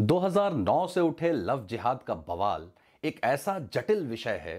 2009 से उठे लव जिहाद का बवाल एक ऐसा जटिल विषय है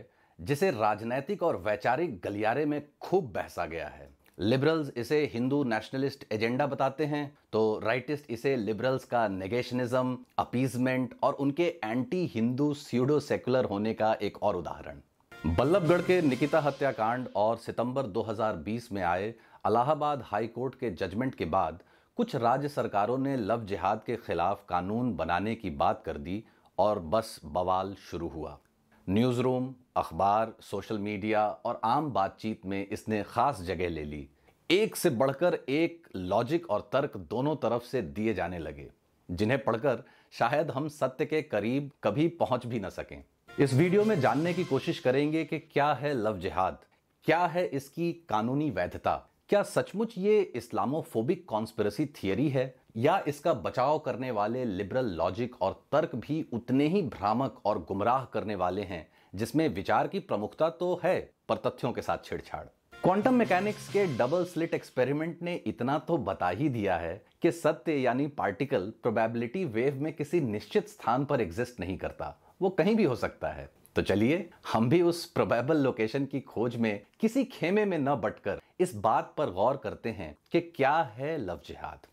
जिसे राजनैतिक और वैचारिक गलियारे में खूब बहसा गया है लिबरल्स इसे हिंदू नेशनलिस्ट एजेंडा बताते हैं तो राइटिस्ट इसे लिबरल्स का नेगेशनिज्म अपीजमेंट और उनके एंटी हिंदू सीडो सेकुलर होने का एक और उदाहरण बल्लभगढ़ के निकिता हत्याकांड और सितंबर 2020 में आए अलाहाबाद हाई कोर्ट के जजमेंट के बाद कुछ राज्य सरकारों ने लव जिहाद के खिलाफ कानून बनाने की बात कर दी और बस बवाल शुरू हुआ न्यूज़ रूम अखबार सोशल मीडिया और आम बातचीत में इसने ख़ास जगह ले ली एक से बढ़कर एक लॉजिक और तर्क दोनों तरफ से दिए जाने लगे जिन्हें पढ़कर शायद हम सत्य के करीब कभी पहुंच भी न सकें इस वीडियो में जानने की कोशिश करेंगे कि क्या है लव जिहाद क्या है इसकी कानूनी वैधता क्या सचमुच ये इस्लामोफोबिक कॉन्स्पिरसी थियरी है या इसका बचाव करने वाले लिबरल लॉजिक और तर्क भी उतने ही भ्रामक और गुमराह करने वाले हैं जिसमें विचार की प्रमुखता तो है पर तथ्यों के साथ छेड़छाड़ क्वांटम मैकेनिक्स के डबल स्लिट एक्सपेरिमेंट ने इतना तो बता ही दिया है कि सत्य यानी पार्टिकल प्रोबेबिलिटी वेव में किसी निश्चित स्थान पर एग्जिस्ट नहीं करता वो कहीं भी हो सकता है तो चलिए हम भी उस प्रोबेबल लोकेशन की खोज में किसी खेमे में न बटकर इस बात पर गौर करते हैं कि क्या है लव जिहाद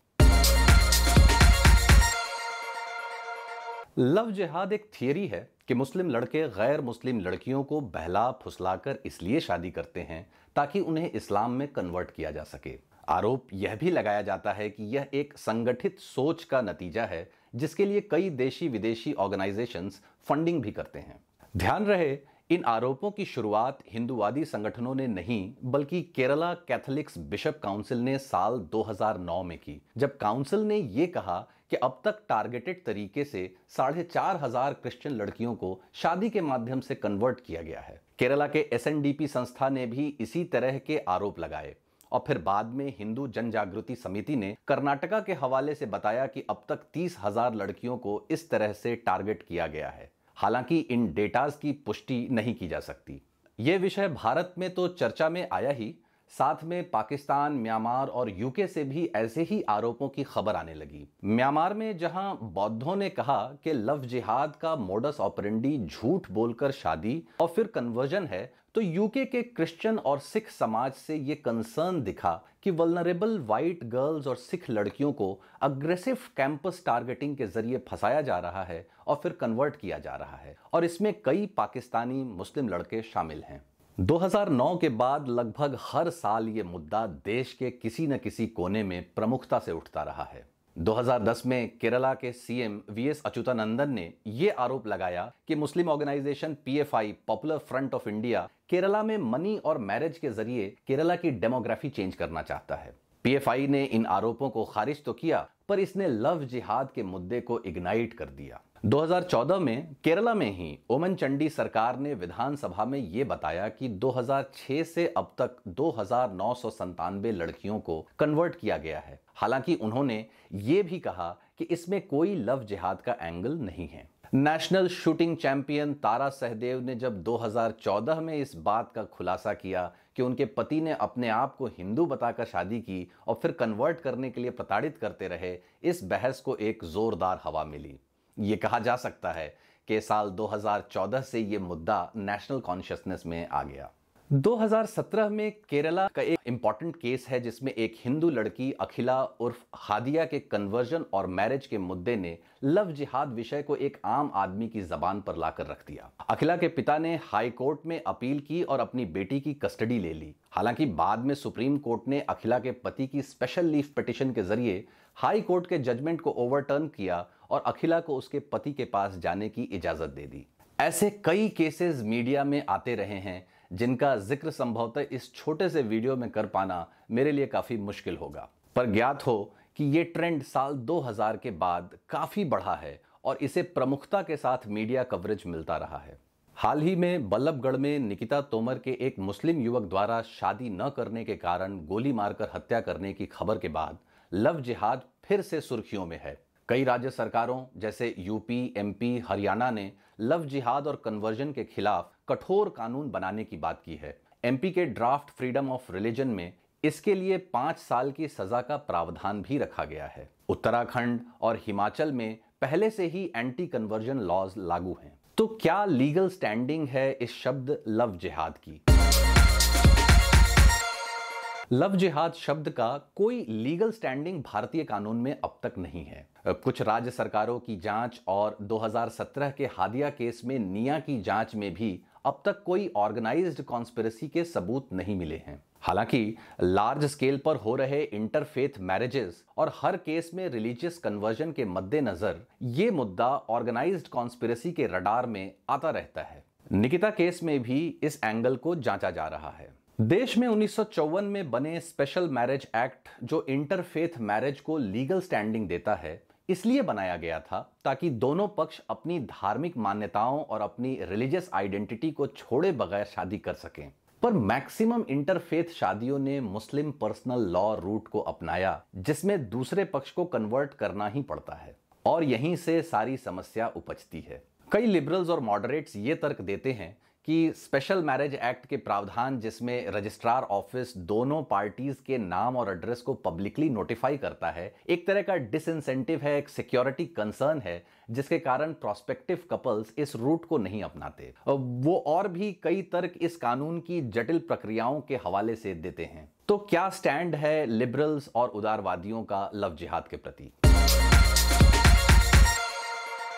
लव जिहाद एक थियरी है कि मुस्लिम लड़के गैर मुस्लिम लड़कियों को बहला फुसलाकर इसलिए शादी करते हैं ताकि उन्हें इस्लाम में कन्वर्ट किया जा सके आरोप यह भी लगाया जाता है कि यह एक संगठित सोच का नतीजा है जिसके लिए कई देशी विदेशी ऑर्गेनाइजेशंस फंडिंग भी करते हैं ध्यान रहे इन आरोपों की शुरुआत हिंदुवादी संगठनों ने नहीं बल्कि केरला कैथोलिक्स बिशप काउंसिल ने साल 2009 में की जब काउंसिल ने यह कहा कि अब तक टारगेटेड तरीके से साढ़े चार हजार क्रिश्चियन लड़कियों को शादी के माध्यम से कन्वर्ट किया गया है केरला के एस संस्था ने भी इसी तरह के आरोप लगाए और फिर बाद में हिंदू जन जागृति समिति ने कर्नाटका के हवाले से बताया कि अब तक तीस हजार लड़कियों को इस तरह से टारगेट किया गया है हालांकि इन डेटाज की पुष्टि नहीं की जा सकती ये विषय भारत में तो चर्चा में आया ही साथ में पाकिस्तान म्यांमार और यूके से भी ऐसे ही आरोपों की खबर आने लगी म्यांमार में जहां बौद्धों ने कहा कि लव जिहाद का मोडस ऑपरेंडी झूठ बोलकर शादी और फिर कन्वर्जन है तो यूके के क्रिश्चियन और सिख समाज से ये कंसर्न दिखा कि वलनरेबल वाइट गर्ल्स और सिख लड़कियों को अग्रेसिव कैंपस टारगेटिंग के जरिए फंसाया जा रहा है और फिर कन्वर्ट किया जा रहा है और इसमें कई पाकिस्तानी मुस्लिम लड़के शामिल हैं 2009 के बाद लगभग हर साल ये मुद्दा देश के किसी न किसी कोने में प्रमुखता से उठता रहा है 2010 में केरला के सीएम वीएस अच्युतानंदन ने यह आरोप लगाया कि मुस्लिम ऑर्गेनाइजेशन पीएफआई पॉपुलर फ्रंट ऑफ इंडिया केरला में मनी और मैरिज के जरिए केरला की डेमोग्राफी चेंज करना चाहता है पीएफआई ने इन आरोपों को खारिज तो किया पर इसने लव जिहाद के मुद्दे को इग्नाइट कर दिया 2014 में केरला में ही ओमन चंडी सरकार ने विधानसभा में ये बताया कि 2006 से अब तक दो लड़कियों को कन्वर्ट किया गया है हालांकि उन्होंने ये भी कहा कि इसमें कोई लव जिहाद का एंगल नहीं है national shooting champion Tara Sahdev ने जब 2014 में इस बात का खुलासा किया कि उनके पति ने अपने आप को हिंदू बताकर शादी की और फिर कन्वर्ट करने के लिए प्रताड़ित करते रहे इस बहस को एक जोरदार हवा मिली ये कहा जा सकता है कि साल 2014 से ये मुद्दा नेशनल कॉन्शियसनेस में आ गया 2017 में केरला का एक इम्पॉर्टेंट केस है जिसमें एक हिंदू लड़की अखिला उर्फ हादिया के कन्वर्जन और मैरिज के मुद्दे ने लव जिहाद विषय को एक आम आदमी की जबान पर लाकर रख दिया अखिला के पिता ने हाई कोर्ट में अपील की और अपनी बेटी की कस्टडी ले ली हालांकि बाद में सुप्रीम कोर्ट ने अखिला के पति की स्पेशल लीव पिटिशन के जरिए हाई कोर्ट के जजमेंट को ओवरटर्न किया और अखिला को उसके पति के पास जाने की इजाजत दे दी ऐसे कई केसेस मीडिया में आते रहे हैं जिनका जिक्र संभवतः इस छोटे से वीडियो में कर पाना मेरे लिए काफ़ी मुश्किल होगा पर ज्ञात हो कि ये ट्रेंड साल 2000 के बाद काफ़ी बढ़ा है और इसे प्रमुखता के साथ मीडिया कवरेज मिलता रहा है हाल ही में बल्लभगढ़ में निकिता तोमर के एक मुस्लिम युवक द्वारा शादी न करने के कारण गोली मारकर हत्या करने की खबर के बाद लव जिहाद फिर से सुर्खियों में है कई राज्य सरकारों जैसे यूपी एमपी हरियाणा ने लव जिहाद और कन्वर्जन के खिलाफ कठोर कानून बनाने की बात की है एमपी के ड्राफ्ट फ्रीडम ऑफ रिलीजन में इसके लिए पांच साल की सजा का प्रावधान भी रखा गया है उत्तराखंड और हिमाचल में पहले से ही एंटी कन्वर्जन लॉज लागू हैं तो क्या लीगल स्टैंडिंग है इस शब्द लव जिहाद की लव जिहाद शब्द का कोई लीगल स्टैंडिंग भारतीय कानून में अब तक नहीं है कुछ राज्य सरकारों की जांच और 2017 के हादिया केस में निया की जांच में भी अब तक कोई ऑर्गेनाइज्ड कॉन्स्पिरसी के सबूत नहीं मिले हैं हालांकि लार्ज स्केल पर हो रहे इंटरफेथ मैरिजेस और हर केस में रिलीजियस कन्वर्जन के मद्देनजर ये मुद्दा ऑर्गेनाइज्ड कॉन्स्पिरसी के रडार में आता रहता है निकिता केस में भी इस एंगल को जांचा जा रहा है देश में उन्नीस में बने स्पेशल मैरिज एक्ट जो इंटरफेथ मैरिज को लीगल स्टैंडिंग देता है इसलिए बनाया गया था ताकि दोनों पक्ष अपनी धार्मिक मान्यताओं और अपनी रिलीजियस आइडेंटिटी को छोड़े बगैर शादी कर सकें पर मैक्सिमम इंटरफेथ शादियों ने मुस्लिम पर्सनल लॉ रूट को अपनाया जिसमें दूसरे पक्ष को कन्वर्ट करना ही पड़ता है और यहीं से सारी समस्या उपजती है कई लिबरल्स और मॉडरेट्स ये तर्क देते हैं कि स्पेशल मैरिज एक्ट के प्रावधान जिसमें रजिस्ट्रार ऑफिस दोनों पार्टीज के नाम और एड्रेस को पब्लिकली नोटिफाई करता है एक तरह का डिसइंसेंटिव है एक सिक्योरिटी कंसर्न है जिसके कारण प्रोस्पेक्टिव कपल्स इस रूट को नहीं अपनाते वो और भी कई तर्क इस कानून की जटिल प्रक्रियाओं के हवाले से देते हैं तो क्या स्टैंड है लिबरल्स और उदारवादियों का लव जिहाद के प्रति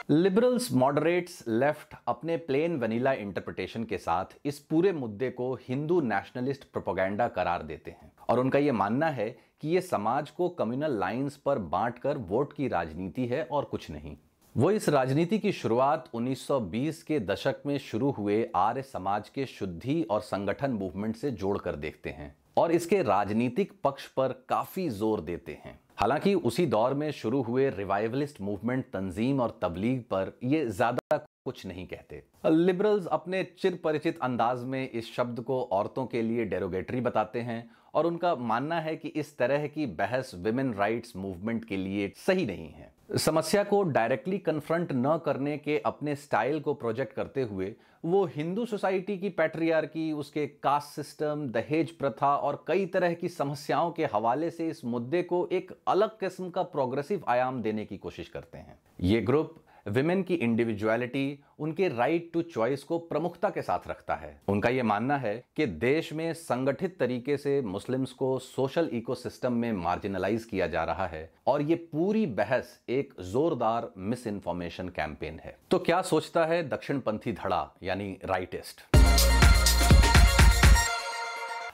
लिबरल्स मॉडरेट्स लेफ्ट अपने प्लेन वनीला इंटरप्रिटेशन के साथ इस पूरे मुद्दे को हिंदू नेशनलिस्ट प्रोपोगेंडा करार देते हैं और उनका ये मानना है कि ये समाज को कम्युनल लाइंस पर बांटकर वोट की राजनीति है और कुछ नहीं वो इस राजनीति की शुरुआत 1920 के दशक में शुरू हुए आर्य समाज के शुद्धि और संगठन मूवमेंट से जोड़कर देखते हैं और इसके राजनीतिक पक्ष पर काफी जोर देते हैं हालांकि उसी दौर में शुरू हुए रिवाइवलिस्ट मूवमेंट तंजीम और तबलीग पर ये ज़्यादा कुछ नहीं कहते लिबरल्स अपने चिर परिचित अंदाज में इस शब्द को औरतों के लिए डेरोगेटरी बताते हैं और उनका मानना है कि इस तरह की बहस विमेन राइट्स मूवमेंट के लिए सही नहीं है समस्या को डायरेक्टली कन्फ्रंट न करने के अपने स्टाइल को प्रोजेक्ट करते हुए वो हिंदू सोसाइटी की पैट्रियार्की उसके कास्ट सिस्टम दहेज प्रथा और कई तरह की समस्याओं के हवाले से इस मुद्दे को एक अलग किस्म का प्रोग्रेसिव आयाम देने की कोशिश करते हैं ये ग्रुप विमेन की इंडिविजुअलिटी उनके राइट टू चॉइस को प्रमुखता के साथ रखता है उनका यह मानना है कि देश में संगठित तरीके से मुस्लिम्स को सोशल इकोसिस्टम में मार्जिनलाइज किया जा रहा है और ये पूरी बहस एक जोरदार मिस इन्फॉर्मेशन कैंपेन है तो क्या सोचता है पंथी धड़ा यानी राइटिस्ट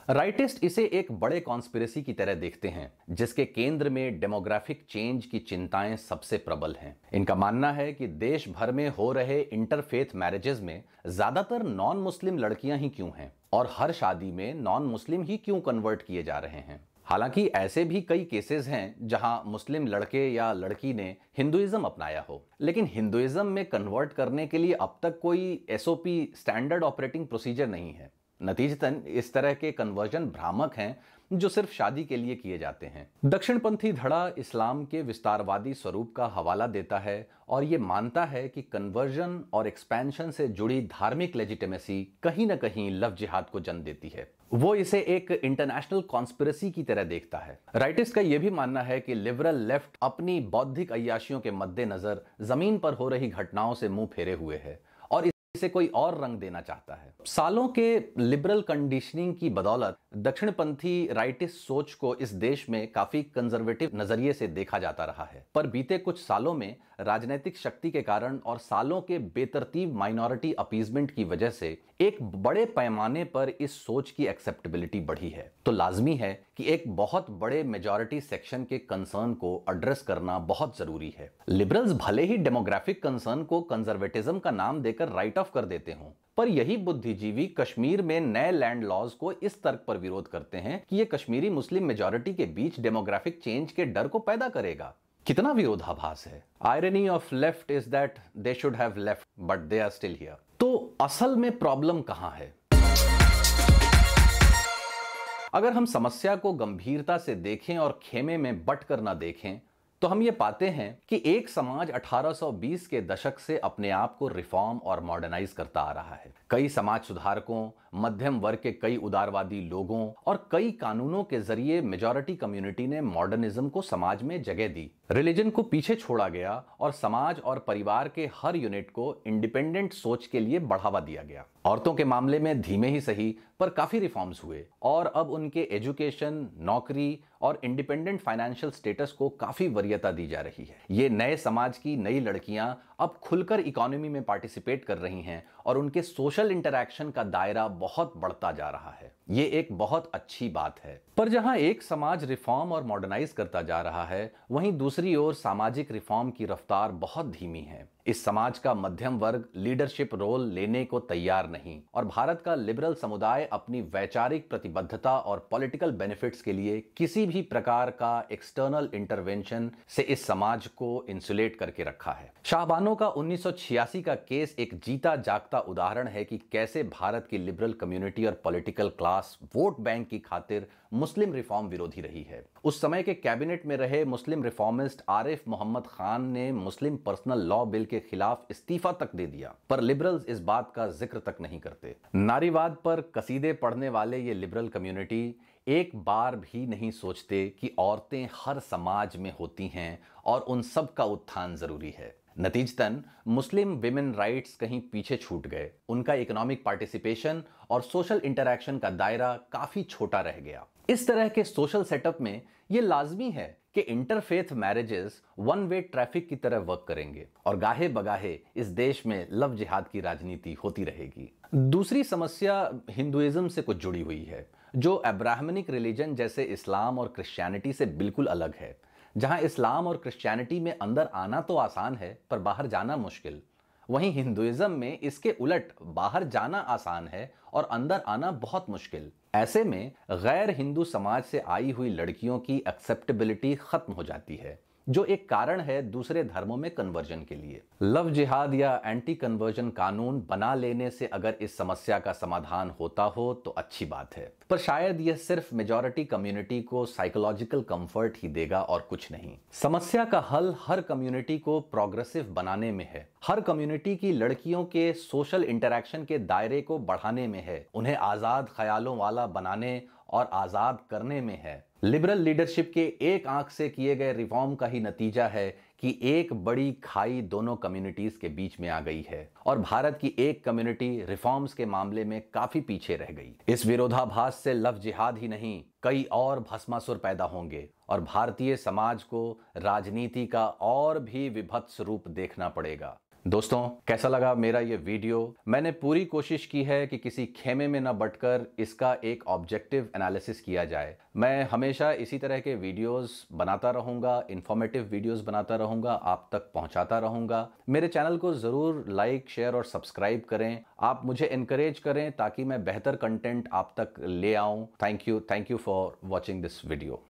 राइटिस्ट इसे एक बड़े कॉन्स्पिरेसी की तरह देखते हैं जिसके केंद्र में डेमोग्राफिक चेंज की चिंताएं सबसे प्रबल हैं इनका मानना है कि देश भर में हो रहे इंटरफेथ मैरिजेज में ज्यादातर नॉन मुस्लिम लड़कियां ही क्यों हैं और हर शादी में नॉन मुस्लिम ही क्यों कन्वर्ट किए जा रहे हैं हालांकि ऐसे भी कई केसेस हैं जहां मुस्लिम लड़के या लड़की ने हिंदुइज्म अपनाया हो लेकिन हिंदुइज्म में कन्वर्ट करने के लिए अब तक कोई एसओपी स्टैंडर्ड ऑपरेटिंग प्रोसीजर नहीं है नतीजतन इस तरह के कन्वर्जन भ्रामक हैं जो सिर्फ शादी के लिए किए जाते हैं दक्षिणपंथी धड़ा इस्लाम के विस्तारवादी स्वरूप का हवाला देता है और ये मानता है कि कन्वर्जन और एक्सपेंशन से जुड़ी धार्मिक लेजिटेमेसी कहीं ना कहीं लव जिहाद को जन्म देती है वो इसे एक इंटरनेशनल कॉन्स्पिरसी की तरह देखता है राइटिस्ट का यह भी मानना है कि लिबरल लेफ्ट अपनी बौद्धिक अयाशियों के मद्देनजर जमीन पर हो रही घटनाओं से मुंह फेरे हुए है इसे कोई और रंग देना चाहता है सालों के लिबरल कंडीशनिंग की बदौलत दक्षिणपंथी राइटिस सोच को इस देश में काफी कंजर्वेटिव नजरिए से देखा जाता रहा है पर बीते कुछ सालों में राजनीतिक शक्ति के कारण और सालों के बेतरतीब माइनॉरिटी अपीजमेंट की वजह से एक बड़े पैमाने पर इस सोच की एक्सेप्टेबिलिटी बढ़ी है तो लाजमी है कि एक बहुत बड़े मेजॉरिटी सेक्शन के कंसर्न को एड्रेस करना बहुत जरूरी है लिबरल्स भले ही डेमोग्राफिक कंसर्न को कंजर्वेटिज्म का नाम देकर राइट ऑफ कर देते हों पर यही बुद्धिजीवी कश्मीर में नए लैंड लॉज को इस तर्क पर विरोध करते हैं कि ये कश्मीरी मुस्लिम मेजोरिटी के बीच डेमोग्राफिक चेंज के डर को पैदा करेगा कितना विरोधाभास है irony of left is that they should have left but they are still here तो असल में प्रॉब्लम कहां है अगर हम समस्या को गंभीरता से देखें और खेमे में बट कर ना देखें तो हम ये पाते हैं कि एक समाज 1820 के दशक से अपने आप को रिफॉर्म और मॉडर्नाइज करता आ रहा है कई समाज सुधारकों मध्यम वर्ग के कई उदारवादी लोगों और कई कानूनों के जरिए मेजोरिटी कम्युनिटी ने मॉडर्निज्म को समाज में जगह दी रिलीजन को पीछे छोड़ा गया और समाज और परिवार के हर यूनिट को इंडिपेंडेंट सोच के लिए बढ़ावा दिया गया औरतों के मामले में धीमे ही सही पर काफ़ी रिफॉर्म्स हुए और अब उनके एजुकेशन नौकरी और इंडिपेंडेंट फाइनेंशियल स्टेटस को काफ़ी वरीयता दी जा रही है ये नए समाज की नई लड़कियां अब खुलकर इकोनॉमी में पार्टिसिपेट कर रही हैं और उनके सोशल इंटरेक्शन का दायरा बहुत बढ़ता जा रहा है ये एक बहुत अच्छी बात है पर जहां एक समाज रिफॉर्म और मॉडर्नाइज करता जा रहा है वहीं दूसरी ओर सामाजिक रिफॉर्म की रफ्तार बहुत धीमी है इस समाज का मध्यम वर्ग लीडरशिप रोल लेने को तैयार नहीं और भारत का लिबरल समुदाय अपनी वैचारिक प्रतिबद्धता और पॉलिटिकल बेनिफिट्स के लिए किसी भी प्रकार का एक्सटर्नल इंटरवेंशन से इस समाज को इंसुलेट करके रखा है शाहबानों का 1986 का केस एक जीता जागता उदाहरण है कि कैसे भारत की लिबरल कम्युनिटी और पॉलिटिकल क्लास वोट बैंक की खातिर मुस्लिम रिफॉर्म विरोधी रही है उस समय के कैबिनेट में रहे मुस्लिम रिफॉर्मिस्ट आरिफ मोहम्मद खान ने मुस्लिम पर्सनल लॉ बिल के खिलाफ इस्तीफा तक दे दिया पर लिबरल्स इस बात का जिक्र तक नहीं करते नारीवाद पर कसीदे पढ़ने वाले ये लिबरल कम्युनिटी एक बार भी नहीं सोचते कि औरतें हर समाज में होती हैं और उन सब का उत्थान जरूरी है नतीजतन मुस्लिम विमेन राइट्स कहीं पीछे छूट गए उनका इकोनॉमिक पार्टिसिपेशन और सोशल इंटरेक्शन का दायरा काफ़ी छोटा रह गया इस तरह के सोशल सेटअप में ये लाजमी है कि interfaith marriages one way traffic की तरह वर्क करेंगे और गाहे बगाहे इस देश में लव जिहाद की राजनीति होती रहेगी दूसरी समस्या हिंदुइज्म से कुछ जुड़ी हुई है जो एब्राहमनिक रिलीजन जैसे इस्लाम और क्रिश्चियनिटी से बिल्कुल अलग है जहां इस्लाम और क्रिश्चियनिटी में अंदर आना तो आसान है पर बाहर जाना मुश्किल वहीं हिंदुइज्म में इसके उलट बाहर जाना आसान है और अंदर आना बहुत मुश्किल ऐसे में गैर हिंदू समाज से आई हुई लड़कियों की एक्सेप्टेबिलिटी खत्म हो जाती है जो एक कारण है दूसरे धर्मों में कन्वर्जन के लिए लव जिहाद या एंटी कन्वर्जन कानून बना लेने से अगर इस समस्या का समाधान होता हो तो अच्छी बात है पर शायद यह सिर्फ मेजोरिटी कम्युनिटी को साइकोलॉजिकल कंफर्ट ही देगा और कुछ नहीं समस्या का हल हर कम्युनिटी को प्रोग्रेसिव बनाने में है हर कम्युनिटी की लड़कियों के सोशल इंटरेक्शन के दायरे को बढ़ाने में है उन्हें आजाद ख्यालों वाला बनाने और आज़ाद करने में है लिबरल लीडरशिप के एक आंख से किए गए रिफॉर्म का ही नतीजा है कि एक बड़ी खाई दोनों कम्युनिटीज के बीच में आ गई है और भारत की एक कम्युनिटी रिफॉर्म्स के मामले में काफी पीछे रह गई इस विरोधाभास से लव जिहाद ही नहीं कई और भस्मासुर पैदा होंगे और भारतीय समाज को राजनीति का और भी विभत्स रूप देखना पड़ेगा दोस्तों कैसा लगा मेरा ये वीडियो मैंने पूरी कोशिश की है कि किसी खेमे में ना बटकर इसका एक ऑब्जेक्टिव एनालिसिस किया जाए मैं हमेशा इसी तरह के वीडियोस बनाता रहूंगा इन्फॉर्मेटिव वीडियोस बनाता रहूंगा आप तक पहुंचाता रहूंगा मेरे चैनल को ज़रूर लाइक शेयर और सब्सक्राइब करें आप मुझे इनक्रेज करें ताकि मैं बेहतर कंटेंट आप तक ले आऊँ thank you thank you for watching this video